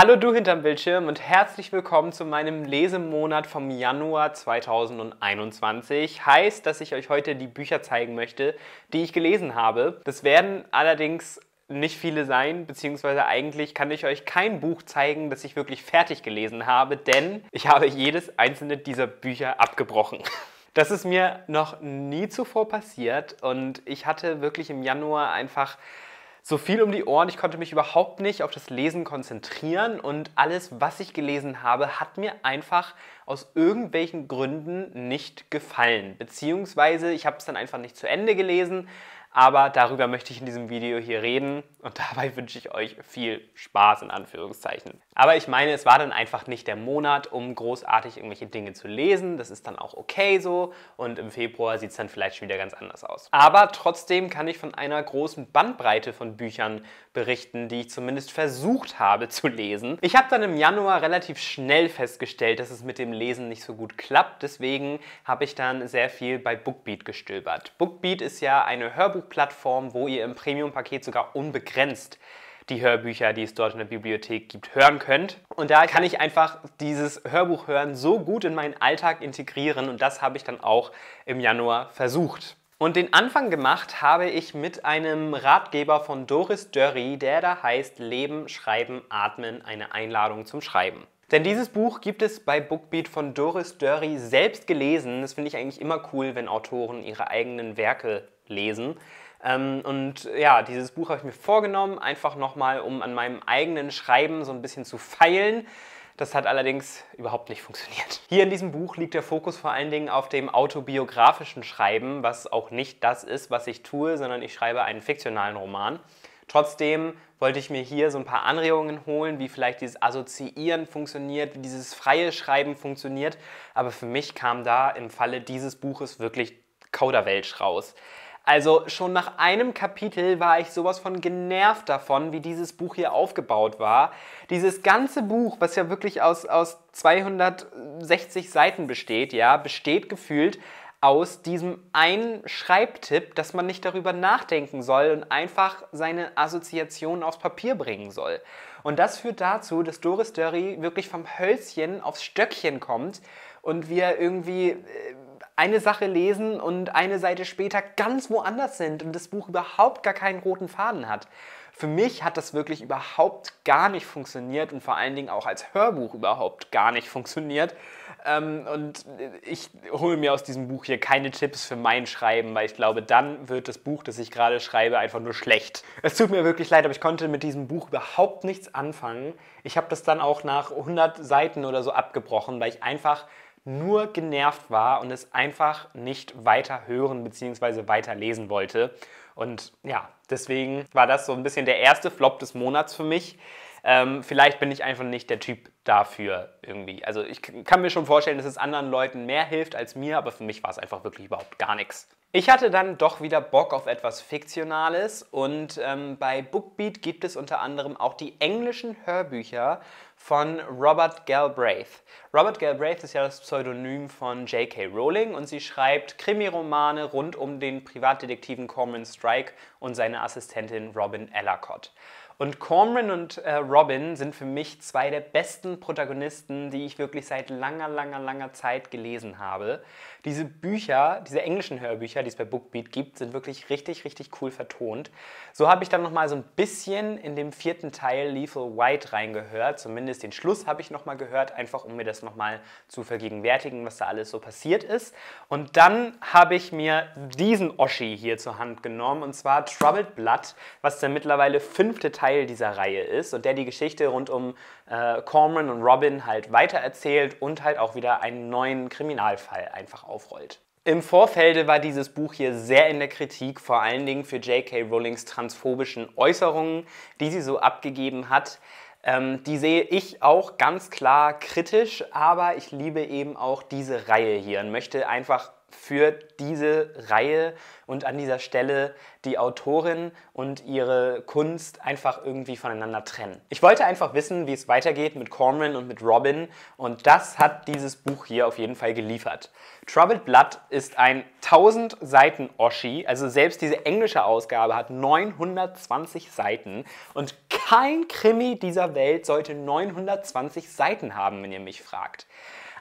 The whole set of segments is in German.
Hallo du hinterm Bildschirm und herzlich willkommen zu meinem Lesemonat vom Januar 2021. Heißt, dass ich euch heute die Bücher zeigen möchte, die ich gelesen habe. Das werden allerdings nicht viele sein, beziehungsweise eigentlich kann ich euch kein Buch zeigen, das ich wirklich fertig gelesen habe, denn ich habe jedes einzelne dieser Bücher abgebrochen. Das ist mir noch nie zuvor passiert und ich hatte wirklich im Januar einfach so viel um die Ohren. Ich konnte mich überhaupt nicht auf das Lesen konzentrieren und alles, was ich gelesen habe, hat mir einfach aus irgendwelchen Gründen nicht gefallen. Beziehungsweise ich habe es dann einfach nicht zu Ende gelesen, aber darüber möchte ich in diesem Video hier reden und dabei wünsche ich euch viel Spaß in Anführungszeichen. Aber ich meine, es war dann einfach nicht der Monat, um großartig irgendwelche Dinge zu lesen. Das ist dann auch okay so. Und im Februar sieht es dann vielleicht schon wieder ganz anders aus. Aber trotzdem kann ich von einer großen Bandbreite von Büchern berichten, die ich zumindest versucht habe zu lesen. Ich habe dann im Januar relativ schnell festgestellt, dass es mit dem Lesen nicht so gut klappt. Deswegen habe ich dann sehr viel bei Bookbeat gestöbert. Bookbeat ist ja eine Hörbuchplattform, wo ihr im Premium-Paket sogar unbegrenzt die Hörbücher, die es dort in der Bibliothek gibt, hören könnt. Und da kann ich einfach dieses Hörbuch hören so gut in meinen Alltag integrieren und das habe ich dann auch im Januar versucht. Und den Anfang gemacht habe ich mit einem Ratgeber von Doris Dörry, der da heißt Leben, Schreiben, Atmen, eine Einladung zum Schreiben. Denn dieses Buch gibt es bei Bookbeat von Doris Dörry selbst gelesen. Das finde ich eigentlich immer cool, wenn Autoren ihre eigenen Werke lesen. Ähm, und ja, dieses Buch habe ich mir vorgenommen, einfach nochmal, um an meinem eigenen Schreiben so ein bisschen zu feilen. Das hat allerdings überhaupt nicht funktioniert. Hier in diesem Buch liegt der Fokus vor allen Dingen auf dem autobiografischen Schreiben, was auch nicht das ist, was ich tue, sondern ich schreibe einen fiktionalen Roman. Trotzdem wollte ich mir hier so ein paar Anregungen holen, wie vielleicht dieses Assoziieren funktioniert, wie dieses freie Schreiben funktioniert. Aber für mich kam da im Falle dieses Buches wirklich Kauderwelsch raus. Also schon nach einem Kapitel war ich sowas von genervt davon, wie dieses Buch hier aufgebaut war. Dieses ganze Buch, was ja wirklich aus, aus 260 Seiten besteht, ja, besteht gefühlt aus diesem einen Schreibtipp, dass man nicht darüber nachdenken soll und einfach seine Assoziationen aufs Papier bringen soll. Und das führt dazu, dass Doris Dörry wirklich vom Hölzchen aufs Stöckchen kommt und wir irgendwie äh, eine Sache lesen und eine Seite später ganz woanders sind und das Buch überhaupt gar keinen roten Faden hat. Für mich hat das wirklich überhaupt gar nicht funktioniert und vor allen Dingen auch als Hörbuch überhaupt gar nicht funktioniert. Ähm, und ich hole mir aus diesem Buch hier keine Tipps für mein Schreiben, weil ich glaube, dann wird das Buch, das ich gerade schreibe, einfach nur schlecht. Es tut mir wirklich leid, aber ich konnte mit diesem Buch überhaupt nichts anfangen. Ich habe das dann auch nach 100 Seiten oder so abgebrochen, weil ich einfach nur genervt war und es einfach nicht weiter hören bzw. weiter lesen wollte. Und ja, deswegen war das so ein bisschen der erste Flop des Monats für mich. Ähm, vielleicht bin ich einfach nicht der Typ dafür irgendwie. Also ich kann mir schon vorstellen, dass es anderen Leuten mehr hilft als mir, aber für mich war es einfach wirklich überhaupt gar nichts. Ich hatte dann doch wieder Bock auf etwas Fiktionales und ähm, bei Bookbeat gibt es unter anderem auch die englischen Hörbücher von Robert Galbraith. Robert Galbraith ist ja das Pseudonym von J.K. Rowling und sie schreibt Krimiromane rund um den Privatdetektiven Cormoran Strike und seine Assistentin Robin Ellacott. Und Cormoran und äh, Robin sind für mich zwei der besten Protagonisten, die ich wirklich seit langer, langer, langer Zeit gelesen habe. Diese Bücher, diese englischen Hörbücher, die es bei Bookbeat gibt, sind wirklich richtig, richtig cool vertont. So habe ich dann nochmal so ein bisschen in dem vierten Teil Lethal White reingehört. Zumindest den Schluss habe ich nochmal gehört, einfach um mir das nochmal zu vergegenwärtigen, was da alles so passiert ist. Und dann habe ich mir diesen Oschi hier zur Hand genommen, und zwar Troubled Blood, was der mittlerweile fünfte Teil Teil dieser Reihe ist und der die Geschichte rund um äh, Cormoran und Robin halt weitererzählt und halt auch wieder einen neuen Kriminalfall einfach aufrollt. Im Vorfeld war dieses Buch hier sehr in der Kritik, vor allen Dingen für J.K. Rowlings transphobischen Äußerungen, die sie so abgegeben hat. Ähm, die sehe ich auch ganz klar kritisch, aber ich liebe eben auch diese Reihe hier und möchte einfach für diese Reihe und an dieser Stelle die Autorin und ihre Kunst einfach irgendwie voneinander trennen. Ich wollte einfach wissen, wie es weitergeht mit Cormoran und mit Robin und das hat dieses Buch hier auf jeden Fall geliefert. Troubled Blood ist ein 1000 Seiten Oschi, also selbst diese englische Ausgabe hat 920 Seiten und kein Krimi dieser Welt sollte 920 Seiten haben, wenn ihr mich fragt.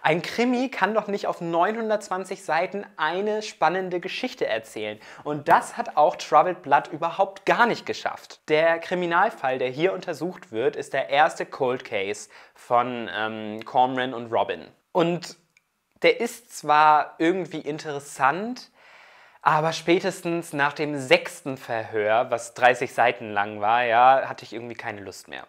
Ein Krimi kann doch nicht auf 920 Seiten eine spannende Geschichte erzählen. Und das hat auch Troubled Blood überhaupt gar nicht geschafft. Der Kriminalfall, der hier untersucht wird, ist der erste Cold Case von ähm, Cormoran und Robin. Und der ist zwar irgendwie interessant, aber spätestens nach dem sechsten Verhör, was 30 Seiten lang war, ja, hatte ich irgendwie keine Lust mehr.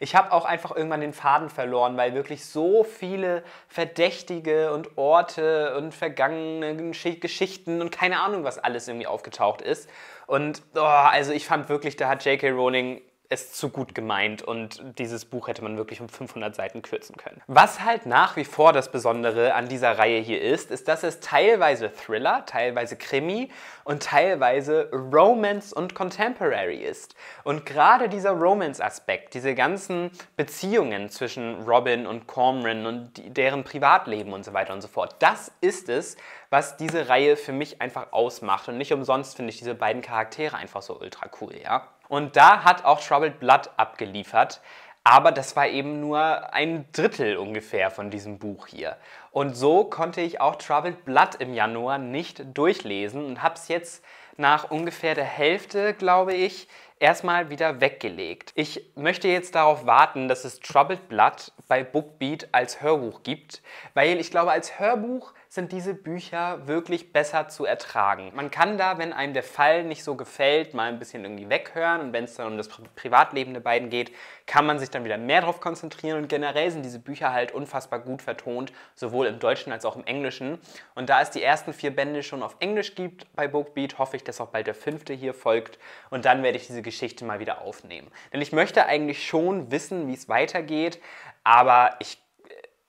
Ich habe auch einfach irgendwann den Faden verloren, weil wirklich so viele Verdächtige und Orte und vergangene Geschichten und keine Ahnung, was alles irgendwie aufgetaucht ist. Und oh, also ich fand wirklich, da hat J.K. Rowling es zu gut gemeint und dieses Buch hätte man wirklich um 500 Seiten kürzen können. Was halt nach wie vor das Besondere an dieser Reihe hier ist, ist, dass es teilweise Thriller, teilweise Krimi und teilweise Romance und Contemporary ist. Und gerade dieser Romance-Aspekt, diese ganzen Beziehungen zwischen Robin und Cormoran und deren Privatleben und so weiter und so fort, das ist es, was diese Reihe für mich einfach ausmacht. Und nicht umsonst finde ich diese beiden Charaktere einfach so ultra cool, ja. Und da hat auch Troubled Blood abgeliefert. Aber das war eben nur ein Drittel ungefähr von diesem Buch hier. Und so konnte ich auch Troubled Blood im Januar nicht durchlesen und habe es jetzt nach ungefähr der Hälfte, glaube ich, erstmal wieder weggelegt. Ich möchte jetzt darauf warten, dass es Troubled Blood bei Bookbeat als Hörbuch gibt, weil ich glaube, als Hörbuch sind diese Bücher wirklich besser zu ertragen. Man kann da, wenn einem der Fall nicht so gefällt, mal ein bisschen irgendwie weghören und wenn es dann um das Privatleben der beiden geht, kann man sich dann wieder mehr darauf konzentrieren und generell sind diese Bücher halt unfassbar gut vertont, sowohl im Deutschen als auch im Englischen. Und da es die ersten vier Bände schon auf Englisch gibt bei Bookbeat, hoffe ich, dass auch bald der fünfte hier folgt und dann werde ich diese Geschichte mal wieder aufnehmen. Denn ich möchte eigentlich schon wissen, wie es weitergeht, aber ich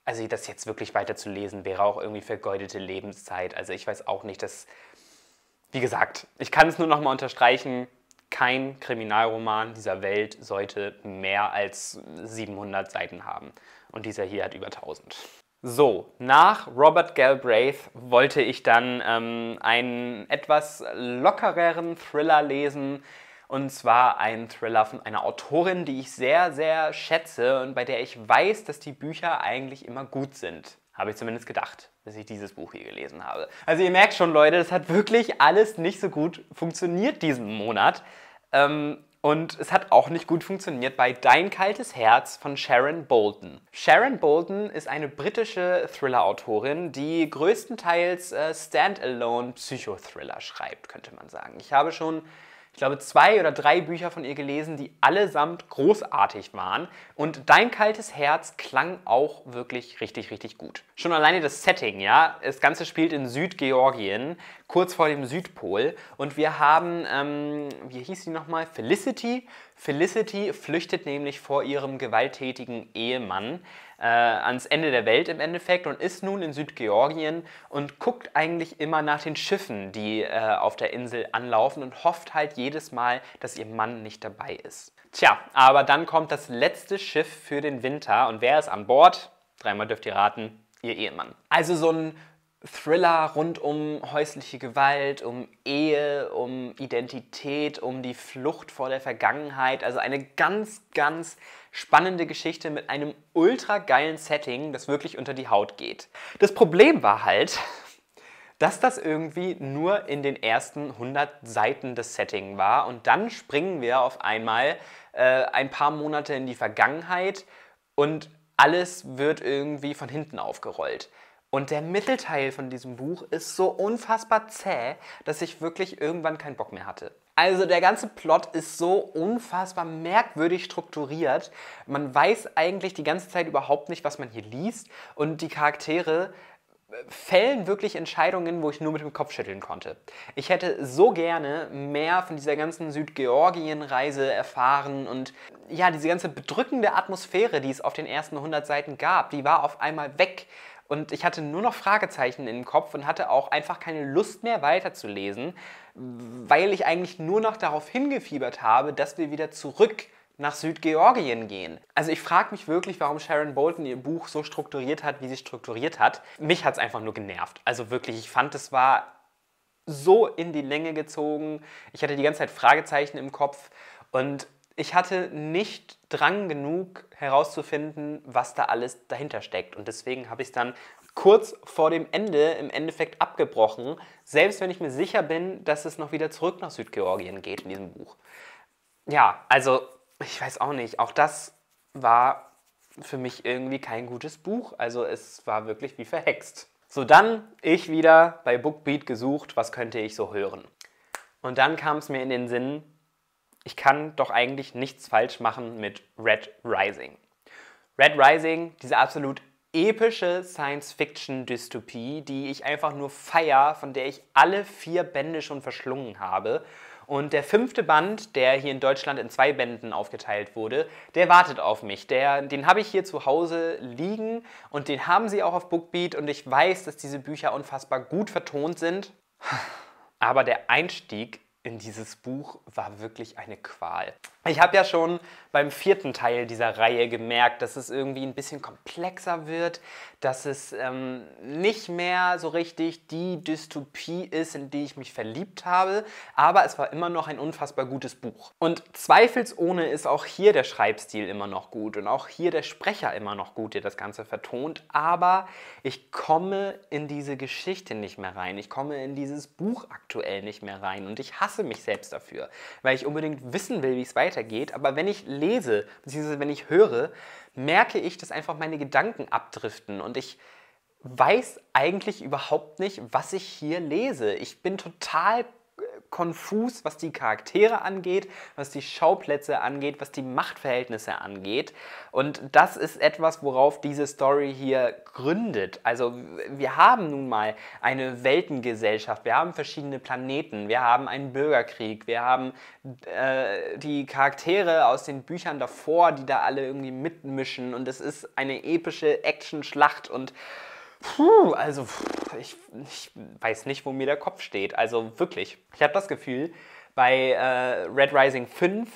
also das jetzt wirklich weiterzulesen, wäre auch irgendwie vergeudete Lebenszeit. Also ich weiß auch nicht, dass, wie gesagt, ich kann es nur nochmal unterstreichen, kein Kriminalroman dieser Welt sollte mehr als 700 Seiten haben. Und dieser hier hat über 1000. So, nach Robert Galbraith wollte ich dann ähm, einen etwas lockereren Thriller lesen, und zwar ein Thriller von einer Autorin, die ich sehr, sehr schätze und bei der ich weiß, dass die Bücher eigentlich immer gut sind. Habe ich zumindest gedacht, dass ich dieses Buch hier gelesen habe. Also ihr merkt schon, Leute, das hat wirklich alles nicht so gut funktioniert diesen Monat. Ähm, und es hat auch nicht gut funktioniert bei Dein kaltes Herz von Sharon Bolton. Sharon Bolton ist eine britische Thriller-Autorin, die größtenteils äh, Standalone Psychothriller schreibt, könnte man sagen. Ich habe schon ich glaube, zwei oder drei Bücher von ihr gelesen, die allesamt großartig waren. Und Dein kaltes Herz klang auch wirklich richtig, richtig gut. Schon alleine das Setting, ja. Das Ganze spielt in Südgeorgien, kurz vor dem Südpol. Und wir haben, ähm, wie hieß sie nochmal? Felicity. Felicity flüchtet nämlich vor ihrem gewalttätigen Ehemann äh, ans Ende der Welt im Endeffekt und ist nun in Südgeorgien und guckt eigentlich immer nach den Schiffen, die äh, auf der Insel anlaufen und hofft halt jedes Mal, dass ihr Mann nicht dabei ist. Tja, aber dann kommt das letzte Schiff für den Winter und wer ist an Bord? Dreimal dürft ihr raten, ihr Ehemann. Also so ein Thriller rund um häusliche Gewalt, um Ehe, um Identität, um die Flucht vor der Vergangenheit. Also eine ganz, ganz spannende Geschichte mit einem ultra geilen Setting, das wirklich unter die Haut geht. Das Problem war halt, dass das irgendwie nur in den ersten 100 Seiten des Setting war und dann springen wir auf einmal äh, ein paar Monate in die Vergangenheit und alles wird irgendwie von hinten aufgerollt. Und der Mittelteil von diesem Buch ist so unfassbar zäh, dass ich wirklich irgendwann keinen Bock mehr hatte. Also der ganze Plot ist so unfassbar merkwürdig strukturiert. Man weiß eigentlich die ganze Zeit überhaupt nicht, was man hier liest. Und die Charaktere äh, fällen wirklich Entscheidungen, wo ich nur mit dem Kopf schütteln konnte. Ich hätte so gerne mehr von dieser ganzen Südgeorgien-Reise erfahren und ja, diese ganze bedrückende Atmosphäre, die es auf den ersten 100 Seiten gab, die war auf einmal weg und ich hatte nur noch Fragezeichen im Kopf und hatte auch einfach keine Lust mehr weiterzulesen, weil ich eigentlich nur noch darauf hingefiebert habe, dass wir wieder zurück nach Südgeorgien gehen. Also ich frage mich wirklich, warum Sharon Bolton ihr Buch so strukturiert hat, wie sie strukturiert hat. Mich hat es einfach nur genervt. Also wirklich, ich fand, es war so in die Länge gezogen. Ich hatte die ganze Zeit Fragezeichen im Kopf und ich hatte nicht Drang genug herauszufinden, was da alles dahinter steckt. Und deswegen habe ich es dann kurz vor dem Ende im Endeffekt abgebrochen, selbst wenn ich mir sicher bin, dass es noch wieder zurück nach Südgeorgien geht in diesem Buch. Ja, also ich weiß auch nicht, auch das war für mich irgendwie kein gutes Buch. Also es war wirklich wie verhext. So, dann ich wieder bei Bookbeat gesucht, was könnte ich so hören. Und dann kam es mir in den Sinn, ich kann doch eigentlich nichts falsch machen mit Red Rising. Red Rising, diese absolut epische Science-Fiction-Dystopie, die ich einfach nur feier, von der ich alle vier Bände schon verschlungen habe. Und der fünfte Band, der hier in Deutschland in zwei Bänden aufgeteilt wurde, der wartet auf mich. Der, den habe ich hier zu Hause liegen und den haben sie auch auf Bookbeat und ich weiß, dass diese Bücher unfassbar gut vertont sind. Aber der Einstieg in dieses Buch war wirklich eine Qual. Ich habe ja schon beim vierten Teil dieser Reihe gemerkt, dass es irgendwie ein bisschen komplexer wird, dass es ähm, nicht mehr so richtig die Dystopie ist, in die ich mich verliebt habe, aber es war immer noch ein unfassbar gutes Buch. Und zweifelsohne ist auch hier der Schreibstil immer noch gut und auch hier der Sprecher immer noch gut, der das Ganze vertont, aber ich komme in diese Geschichte nicht mehr rein, ich komme in dieses Buch aktuell nicht mehr rein und ich hasse mich selbst dafür, weil ich unbedingt wissen will, wie es weitergeht, aber wenn ich lese, lese, beziehungsweise wenn ich höre, merke ich, dass einfach meine Gedanken abdriften und ich weiß eigentlich überhaupt nicht, was ich hier lese. Ich bin total konfus, was die Charaktere angeht, was die Schauplätze angeht, was die Machtverhältnisse angeht. Und das ist etwas, worauf diese Story hier gründet. Also wir haben nun mal eine Weltengesellschaft, wir haben verschiedene Planeten, wir haben einen Bürgerkrieg, wir haben äh, die Charaktere aus den Büchern davor, die da alle irgendwie mitmischen. Und es ist eine epische Action-Schlacht und Puh, also ich, ich, weiß nicht, wo mir der Kopf steht. Also wirklich. Ich habe das Gefühl, bei äh, Red Rising 5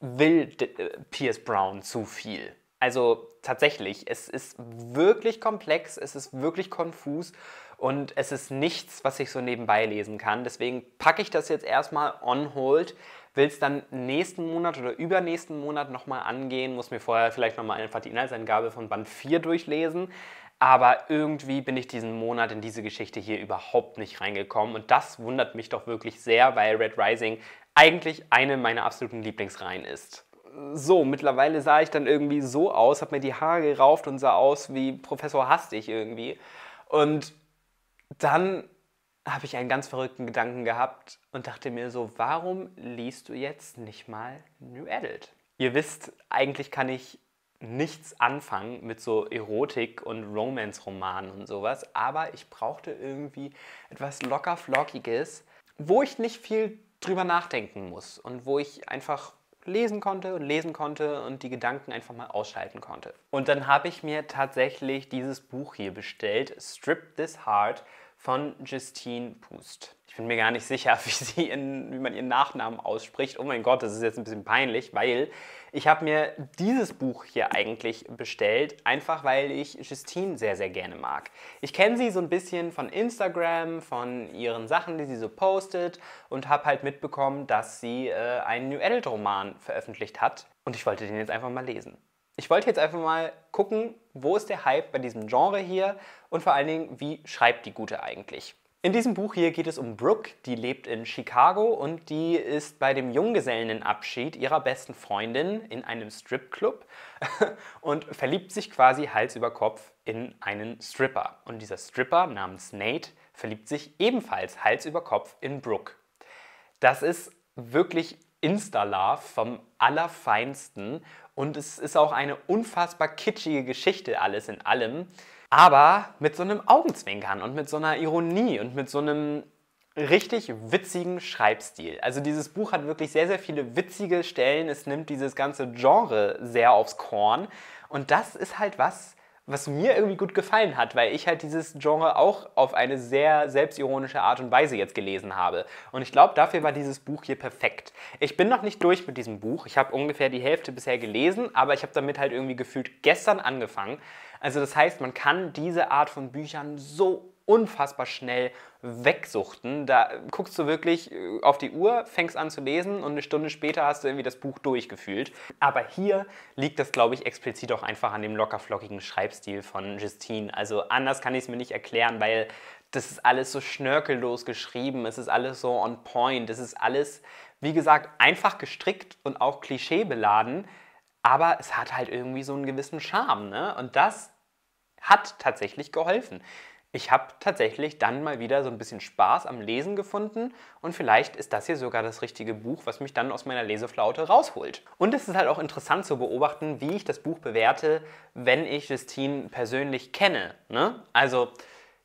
will D äh, Pierce Brown zu viel. Also tatsächlich, es ist wirklich komplex, es ist wirklich konfus und es ist nichts, was ich so nebenbei lesen kann. Deswegen packe ich das jetzt erstmal on hold, will es dann nächsten Monat oder übernächsten Monat nochmal angehen, muss mir vorher vielleicht nochmal einfach die Inhaltsangabe von Band 4 durchlesen. Aber irgendwie bin ich diesen Monat in diese Geschichte hier überhaupt nicht reingekommen. Und das wundert mich doch wirklich sehr, weil Red Rising eigentlich eine meiner absoluten Lieblingsreihen ist. So, mittlerweile sah ich dann irgendwie so aus, hab mir die Haare gerauft und sah aus wie Professor Hastig irgendwie. Und dann habe ich einen ganz verrückten Gedanken gehabt und dachte mir so, warum liest du jetzt nicht mal New Adult? Ihr wisst, eigentlich kann ich nichts anfangen mit so Erotik und Romance-Romanen und sowas, aber ich brauchte irgendwie etwas locker flockiges, wo ich nicht viel drüber nachdenken muss und wo ich einfach lesen konnte und lesen konnte und die Gedanken einfach mal ausschalten konnte. Und dann habe ich mir tatsächlich dieses Buch hier bestellt, Strip This Heart von Justine Pust. Ich bin mir gar nicht sicher, wie, sie in, wie man ihren Nachnamen ausspricht. Oh mein Gott, das ist jetzt ein bisschen peinlich, weil ich habe mir dieses Buch hier eigentlich bestellt, einfach weil ich Justine sehr, sehr gerne mag. Ich kenne sie so ein bisschen von Instagram, von ihren Sachen, die sie so postet und habe halt mitbekommen, dass sie äh, einen New Adult Roman veröffentlicht hat und ich wollte den jetzt einfach mal lesen. Ich wollte jetzt einfach mal gucken, wo ist der Hype bei diesem Genre hier und vor allen Dingen, wie schreibt die Gute eigentlich? In diesem Buch hier geht es um Brooke, die lebt in Chicago und die ist bei dem Junggesellenabschied ihrer besten Freundin in einem Stripclub und verliebt sich quasi Hals über Kopf in einen Stripper. Und dieser Stripper namens Nate verliebt sich ebenfalls Hals über Kopf in Brooke. Das ist wirklich Insta-Love vom Allerfeinsten. Und es ist auch eine unfassbar kitschige Geschichte, alles in allem. Aber mit so einem Augenzwinkern und mit so einer Ironie und mit so einem richtig witzigen Schreibstil. Also dieses Buch hat wirklich sehr, sehr viele witzige Stellen. Es nimmt dieses ganze Genre sehr aufs Korn. Und das ist halt was, was mir irgendwie gut gefallen hat, weil ich halt dieses Genre auch auf eine sehr selbstironische Art und Weise jetzt gelesen habe. Und ich glaube, dafür war dieses Buch hier perfekt. Ich bin noch nicht durch mit diesem Buch. Ich habe ungefähr die Hälfte bisher gelesen, aber ich habe damit halt irgendwie gefühlt gestern angefangen. Also das heißt, man kann diese Art von Büchern so unfassbar schnell wegsuchten. Da guckst du wirklich äh, auf die Uhr, fängst an zu lesen und eine Stunde später hast du irgendwie das Buch durchgefühlt. Aber hier liegt das, glaube ich, explizit auch einfach an dem lockerflockigen Schreibstil von Justine. Also anders kann ich es mir nicht erklären, weil das ist alles so schnörkellos geschrieben, es ist alles so on point, es ist alles, wie gesagt, einfach gestrickt und auch klischeebeladen. Aber es hat halt irgendwie so einen gewissen Charme, ne? Und das hat tatsächlich geholfen. Ich habe tatsächlich dann mal wieder so ein bisschen Spaß am Lesen gefunden und vielleicht ist das hier sogar das richtige Buch, was mich dann aus meiner Leseflaute rausholt. Und es ist halt auch interessant zu beobachten, wie ich das Buch bewerte, wenn ich Justine persönlich kenne. Ne? Also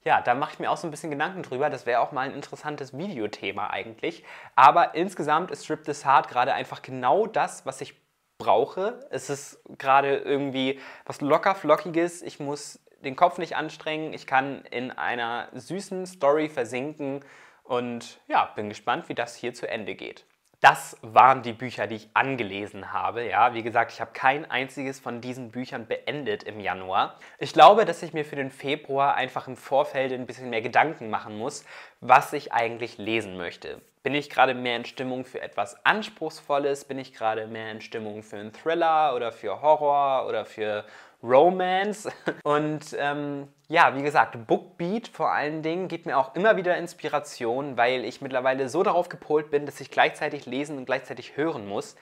ja, da mache ich mir auch so ein bisschen Gedanken drüber. Das wäre auch mal ein interessantes Videothema eigentlich. Aber insgesamt ist Strip This Heart gerade einfach genau das, was ich brauche. Es ist gerade irgendwie was locker flockiges. Ich muss den Kopf nicht anstrengen. Ich kann in einer süßen Story versinken und ja, bin gespannt, wie das hier zu Ende geht. Das waren die Bücher, die ich angelesen habe. Ja, wie gesagt, ich habe kein einziges von diesen Büchern beendet im Januar. Ich glaube, dass ich mir für den Februar einfach im Vorfeld ein bisschen mehr Gedanken machen muss, was ich eigentlich lesen möchte. Bin ich gerade mehr in Stimmung für etwas Anspruchsvolles? Bin ich gerade mehr in Stimmung für einen Thriller oder für Horror oder für Romance. Und ähm, ja, wie gesagt, Bookbeat vor allen Dingen gibt mir auch immer wieder Inspiration, weil ich mittlerweile so darauf gepolt bin, dass ich gleichzeitig lesen und gleichzeitig hören muss.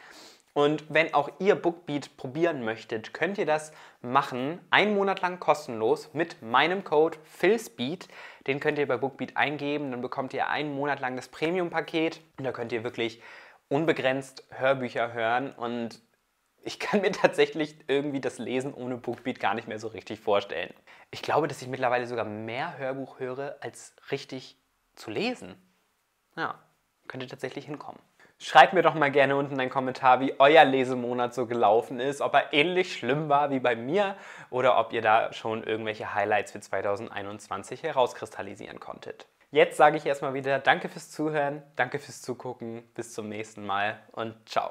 Und wenn auch ihr Bookbeat probieren möchtet, könnt ihr das machen, einen Monat lang kostenlos mit meinem Code FILSBEAT. Den könnt ihr bei Bookbeat eingeben, dann bekommt ihr einen Monat lang das Premium-Paket und da könnt ihr wirklich unbegrenzt Hörbücher hören und ich kann mir tatsächlich irgendwie das Lesen ohne Bookbeat gar nicht mehr so richtig vorstellen. Ich glaube, dass ich mittlerweile sogar mehr Hörbuch höre, als richtig zu lesen. Ja, könnte tatsächlich hinkommen. Schreibt mir doch mal gerne unten einen Kommentar, wie euer Lesemonat so gelaufen ist, ob er ähnlich schlimm war wie bei mir oder ob ihr da schon irgendwelche Highlights für 2021 herauskristallisieren konntet. Jetzt sage ich erstmal wieder Danke fürs Zuhören, danke fürs Zugucken, bis zum nächsten Mal und ciao.